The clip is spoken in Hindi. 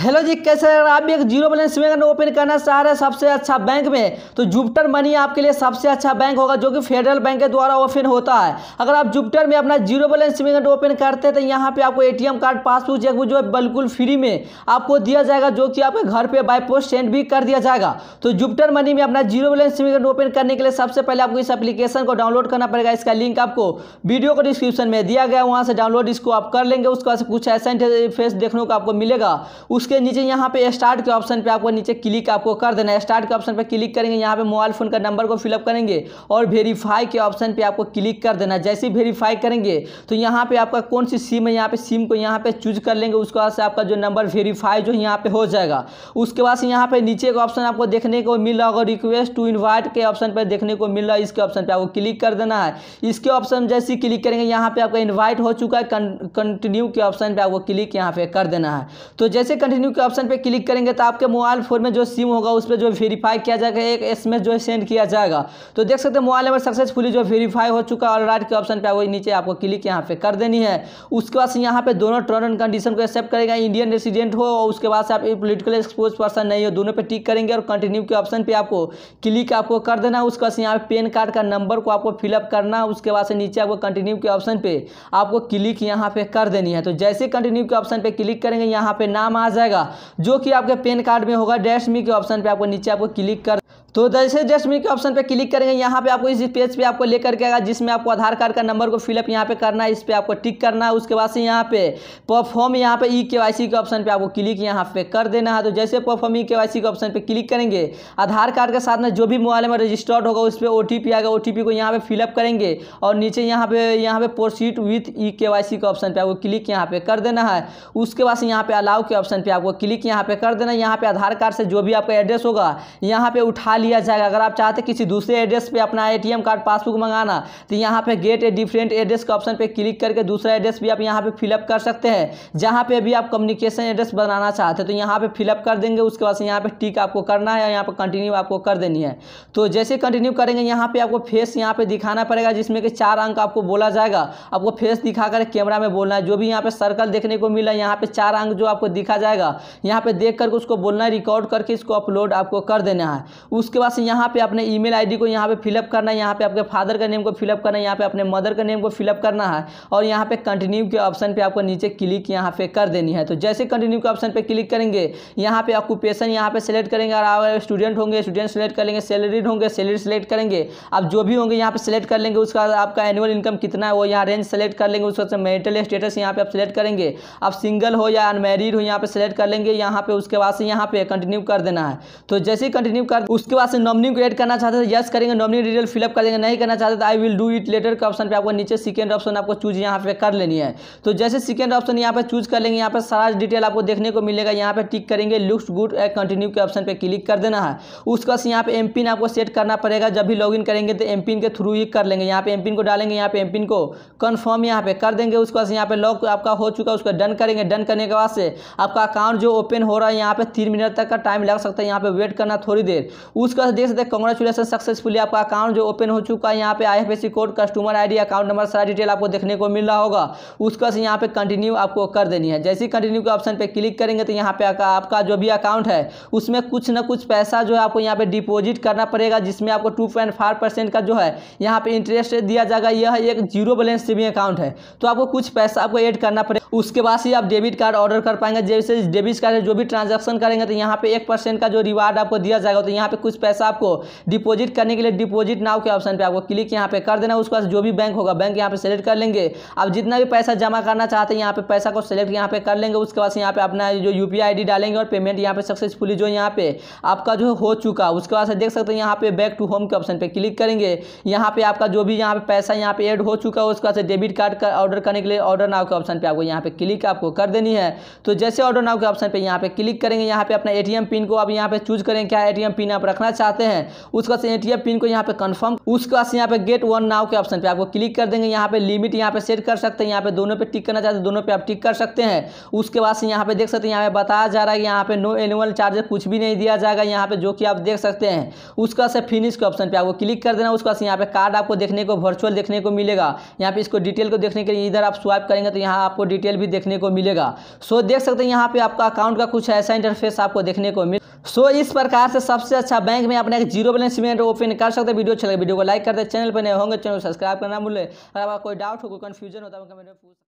हेलो जी कैसे अगर आप भी एक जीरो बैलेंस में अगर ओपन करना चाह रहे हैं सबसे अच्छा बैंक में तो जुपिटर मनी आपके लिए सबसे अच्छा बैंक होगा जो कि फेडरल बैंक के द्वारा ओपन होता है अगर आप जुपिटर में अपना जीरो बैलेंस स्विंग ओपन करते हैं तो यहाँ पे आपको एटीएम कार्ड पासबुक चेकबुक जो है बिल्कुल फ्री में आपको दिया जाएगा जो कि आपके घर पर बाई पोस्ट सेंड भी कर दिया जाएगा तो जुपिटर मनी में अपना जीरो बैलेंस स्विंग ओपन करने के लिए सबसे पहले आपको इस एप्लीकेशन को डाउनलोड करना पड़ेगा इसका लिंक आपको वीडियो को डिस्क्रिप्शन में दिया गया वहाँ से डाउनलोड इसको आप कर लेंगे उसके बाद कुछ ऐसा इंटरफेस देखने को आपको मिलेगा उस उसके नीचे यहाँ पे स्टार्ट के ऑप्शन पे आपको नीचे क्लिक आपको कर देना है स्टार्ट के ऑप्शन पे क्लिक करेंगे यहाँ पे मोबाइल फ़ोन का नंबर को फिलअप करेंगे और वेरीफाई के ऑप्शन पे आपको क्लिक कर देना जैसे ही वेरीफाई करेंगे तो यहाँ पे आपका कौन सी सिम है यहाँ पे सिम को यहाँ पे चूज कर लेंगे उसके बाद से आपका जो नंबर वेरीफाई जो यहाँ पे हो जाएगा उसके बाद से यहाँ पे नीचे का ऑप्शन आपको देखने को मिल रहा होगा रिक्वेस्ट टू इन्वाइट के ऑप्शन पर देखने को मिल रहा है इसके ऑप्शन पर आपको क्लिक कर देना है इसके ऑप्शन जैसे क्लिक करेंगे यहाँ पे आपका इन्वाइट हो चुका है कंटिन्यू के ऑप्शन पर आपको क्लिक यहाँ पे कर देना है तो जैसे कंटिन्यू कंटिन्यू के ऑप्शन पे क्लिक करेंगे तो आपके मोबाइल फोन में जो सिम होगा उस पर जो वेरीफाई किया जाएगा एक एसएमएस जो है सेंड किया जाएगा तो देख सकते हैं मोबाइल नंबर सक्सेसफुली जो वेरीफाई हो चुका है और राइट के ऑप्शन पर वही नीचे आपको क्लिक यहाँ पे कर देनी है उसके बाद यहाँ पे दोनों टर्म एंड कंडीशन को एक्सेप्ट करेगा इंडियन रेसिडेंट हो और उसके बाद से आप पोलिटिकल एक्सपोज पर्सन नहीं हो दोनों पर टिक करेंगे और कंटिन्यू के ऑप्शन पर आपको क्लिक आपको कर देना है उसके बाद यहाँ पे पेन कार्ड का नंबर को आपको फिलअप करना उसके बाद से नीचे आपको कंटिन्यू के ऑप्शन पर आपको क्लिक यहाँ पे कर देनी है तो जैसे कंटिन्यू के ऑप्शन पर क्लिक करेंगे यहाँ पे नाम आ जाएगा जाएगा जो कि आपके पेन कार्ड में होगा डैश मी के ऑप्शन पे आपको नीचे आपको क्लिक कर तो जैसे जस्ट मी के ऑप्शन पे क्लिक करेंगे यहाँ पे आपको इस पेज पे आपको लेकर के आएगा जिसमें आपको आधार कार्ड का नंबर को फिलअप यहाँ पे करना है इस पर आपको टिक करना है उसके बाद से यहाँ पे परफॉर्म यहाँ पे ई के वाई सी के ऑप्शन पे आपको क्लिक यहाँ पे कर देना है तो जैसे परफॉर्म ई के वाई सी के ऑप्शन पे क्लिक करेंगे आधार कार्ड के साथ में जो भी मोबाइल में रजिस्टर्ड होगा उस पर ओ टी पी आएगा ओ टी पी को यहाँ पे फिलअप करेंगे और नीचे यहाँ पे यहाँ पे प्रोसीड विथ ई के वाई सी के ऑप्शन पर आपको क्लिक यहाँ पे कर देना है उसके बाद से यहाँ पे अलाउ के ऑप्शन पर आपको क्लिक यहाँ पे कर देना है यहाँ पे आधार कार्ड से जो भी आपका एड्रेस होगा यहाँ पे उठा लिया जाएगा अगर आप चाहते किसी दूसरे एड्रेस पे अपना एटीएम कार्ड पासबुक मंगाना तो यहाँ पे गेट ए डिफरेंट एड्रेस के ऑप्शन पे क्लिक करके दूसरा एड्रेस भी आप यहाँ पे फिलअप कर सकते हैं जहाँ पे भी आप कम्युनिकेशन एड्रेस बनाना चाहते हैं तो यहाँ पे फिलअप कर देंगे उसके बाद यहाँ पे टिक आपको करना है यहाँ पर कंटिन्यू आपको कर देनी है तो जैसे कंटिन्यू करेंगे यहाँ पर आपको फेस यहाँ पर दिखाना पड़ेगा जिसमें कि चार अंक आपको बोला जाएगा आपको फेस दिखा कर कैमरा में बोलना है जो भी यहाँ पर सर्कल देखने को मिला यहाँ पर चार अंक जो आपको दिखा जाएगा यहाँ पर देख करके उसको बोलना है रिकॉर्ड करके इसको अपलोड आपको कर देना है उस उसके बाद से यहाँ पे अपने ईमेल आईडी को यहाँ पे फिलअप करना है यहाँ पे आपके फादर का नेम को फिलअप करना है यहाँ पे अपने मदर का नेम को फिलअप करना है और यहाँ पे कंटिन्यू के ऑप्शन पे आपको नीचे क्लिक यहाँ पे कर देनी है तो जैसे कंटिन्यू के ऑप्शन पे क्लिक करेंगे यहाँ पे ऑक्यूपेशन यहाँ पे सेलेक्ट करेंगे और आप स्टूडेंट होंगे स्टूडेंट सेलेक्ट कर लेंगे सैलरीड होंगे सैलरी सेलेक्ट करेंगे आप जो भी होंगे यहाँ पे सेलेक्ट कर लेंगे उसका आपका एनुअल इनकम कितना है वो यहाँ रेंज सेलेक्ट कर लेंगे उसका मेरिटल स्टेटस यहाँ पे आप सेलेक्ट करेंगे आप सिंगल हो या अनमेरिड हो यहाँ पे सेलेक्ट कर लेंगे यहाँ पे उसके बाद से यहाँ पे कंटिन्यू कर देना है तो जैसे कंटिन्यू कर उसके बाद से नॉमनी को ऐड करना चाहते हैं यस करेंगे नॉमनी डिटेल फिलअप कर देंगे नहीं करना चाहते तो I will do it later के ऑप्शन पे आपको नीचे सेकेंड ऑप्शन आपको चूज यहाँ पे कर लेनी है तो जैसे सेकेंड ऑप्शन यहाँ पे चूज कर लेंगे यहाँ पर सारा डिटेल आपको देखने को मिलेगा यहाँ पे टिक करेंगे लुक्स गुड एंड कंटिन्यू के ऑप्शन पर क्लिक कर देना है उसके बाद यहाँ पे एम पिन आपको सेट करना पड़ेगा जब भी लॉगिन करेंगे तो एम पिन के थ्रू ही कर लेंगे यहाँ पे एम पिन को डालेंगे यहाँ पे एम पिन को कन्फर्म यहाँ पे कर देंगे उसके बाद यहाँ पे लॉक आपका हो चुका है उसका डन करेंगे डन करने के बाद से आपका अकाउंट जो ओपन हो रहा है यहाँ पे तीन मिनट तक का टाइम लग सकता है यहाँ पे वेट करना थोड़ी देर उस कर देख सकते हैं कॉन्ग्रेचुलेसन सक्सेसफुली आपका अकाउंट जो ओपन हो चुका है यहाँ पे आई code customer ID account number सारा डिटेल आपको देखने को मिल रहा होगा उसका से यहाँ पे कंटिन्यू आपको कर देनी है जैसे ही कंटिन्यू के ऑप्शन पे क्लिक करेंगे तो यहाँ पे आपका जो भी अकाउंट है उसमें कुछ ना कुछ पैसा जो है आपको यहाँ पे डिपोजिट करना पड़ेगा जिसमें आपको टू पॉइंट फाइव परसेंट का जो है यहाँ पे इंटरेस्ट दिया जाएगा यह एक जीरो बैलेंस सेविंग अकाउंट है तो आपको कुछ पैसा आपको एड करना पड़ेगा उसके बाद ही आप डेबिट कार्ड ऑर्डर कर पाएंगे जैसे डेबिट कार्ड से जो भी ट्रांजेक्शन करेंगे तो यहाँ पे एक परसेंट का जो रिवार्ड आपको दिया जाएगा तो यहाँ पे कुछ पैसा आपको डिपॉजिट करने के लिए डिपॉजिट नाव के ऑप्शन पे आपको क्लिक यहाँ पे कर देना उसके बाद जो भी बैंक होगा बैंक यहाँ पे सेलेक्ट कर लेंगे आप जितना भी पैसा जमा करना चाहते हैं यहाँ पे पैसा को सेलेक्ट यहाँ पे कर लेंगे उसके बाद यहाँ पे अपना जो यू पी डालेंगे और पेमेंट यहाँ पे सक्सेसफुली जो यहाँ पे आपका जो हो चुका उसके बाद देख सकते हैं यहाँ पे बैक टू होम के ऑप्शन पर क्लिक करेंगे यहाँ पे आपका जो भी यहाँ पे पैसा यहाँ पे एड हो चुका है उसके बाद डेबिट कार्ड का ऑर्डर करने के लिए ऑर्डर नाव के ऑप्शन पे आपको यहाँ यहाँ पे क्लिक आपको कर देनी है तो जैसे ऑर्डर नाउ के ऑप्शन पे यहाँ पे क्लिक करेंगे यहाँ पे अपना एटीएम पिन को आप यहाँ पे चूज करें क्या एटीएम पिन आप रखना चाहते हैं उसके बाद एटीएम पिन को यहाँ पे कंफर्म उसके बाद यहाँ पे गेट वन नाव के ऑप्शन पे आपको क्लिक कर देंगे यहाँ पे लिमिट यहाँ पे सेट कर सकते हैं यहाँ पे दोनों पे टिक करना चाहते हैं दोनों पे आप टिक कर सकते हैं उसके बाद यहाँ पे देख सकते हैं यहाँ पे बताया जा रहा है यहाँ पे नो एनुअल चार्जेस कुछ भी नहीं दिया जाएगा यहाँ पे जो कि आप देख सकते हैं उसका से फिनिश के ऑप्शन पे आपको क्लिक कर देना उसका से यहाँ पे कार्ड आपको देखने को वर्चुअल देखने को मिलेगा यहाँ पे इसको डिटेल को देखने के लिए इधर आप स्वाइप करेंगे तो यहाँ आपको डिटेल डिटेल भी देखने को मिलेगा सो so, देख सकते हैं यहाँ पे आपका अकाउंट का कुछ ऐसा इंटरफेस आपको देखने को मिल सो so, इस प्रकार से सबसे अच्छा बैंक में अपना एक जीरो बैलेंस में ओपन कर सकते हैं वीडियो अच्छा लगे वीडियो को लाइक करते चैनल पर नए होंगे चैनल सब्सक्राइब करना भूलें अगर आपका कोई डाउट हो कोई कन्फ्यूजन होता है